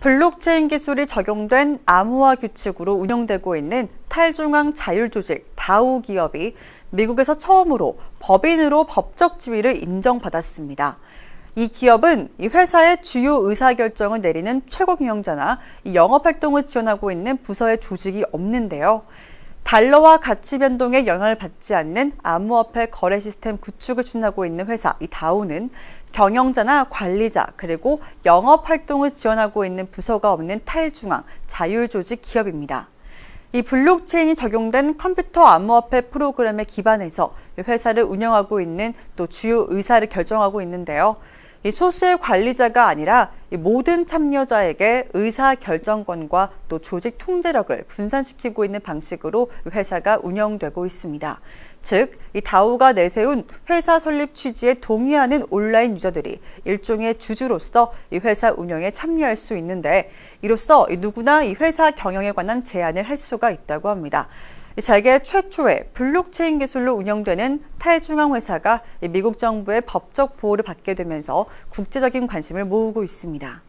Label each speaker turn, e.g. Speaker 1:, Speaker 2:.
Speaker 1: 블록체인 기술이 적용된 암호화 규칙으로 운영되고 있는 탈중앙 자율조직 다우 기업이 미국에서 처음으로 법인으로 법적 지위를 인정받았습니다. 이 기업은 이 회사의 주요 의사결정을 내리는 최고 경영자나 영업활동을 지원하고 있는 부서의 조직이 없는데요. 달러와 가치 변동에 영향을 받지 않는 암호화폐 거래 시스템 구축을 추진하고 있는 회사 이 다우는 경영자나 관리자 그리고 영업 활동을 지원하고 있는 부서가 없는 탈중앙 자율조직 기업입니다. 이 블록체인이 적용된 컴퓨터 암호화폐 프로그램에 기반해서 회사를 운영하고 있는 또 주요 의사를 결정하고 있는데요. 이 소수의 관리자가 아니라 모든 참여자에게 의사 결정권과 또 조직 통제력을 분산시키고 있는 방식으로 회사가 운영되고 있습니다. 즉, 이 다우가 내세운 회사 설립 취지에 동의하는 온라인 유저들이 일종의 주주로서 이 회사 운영에 참여할 수 있는데 이로써 누구나 이 회사 경영에 관한 제안을 할 수가 있다고 합니다. 세계 최초의 블록체인 기술로 운영되는 탈중앙 회사가 미국 정부의 법적 보호를 받게 되면서 국제적인 관심을 모으고 있습니다.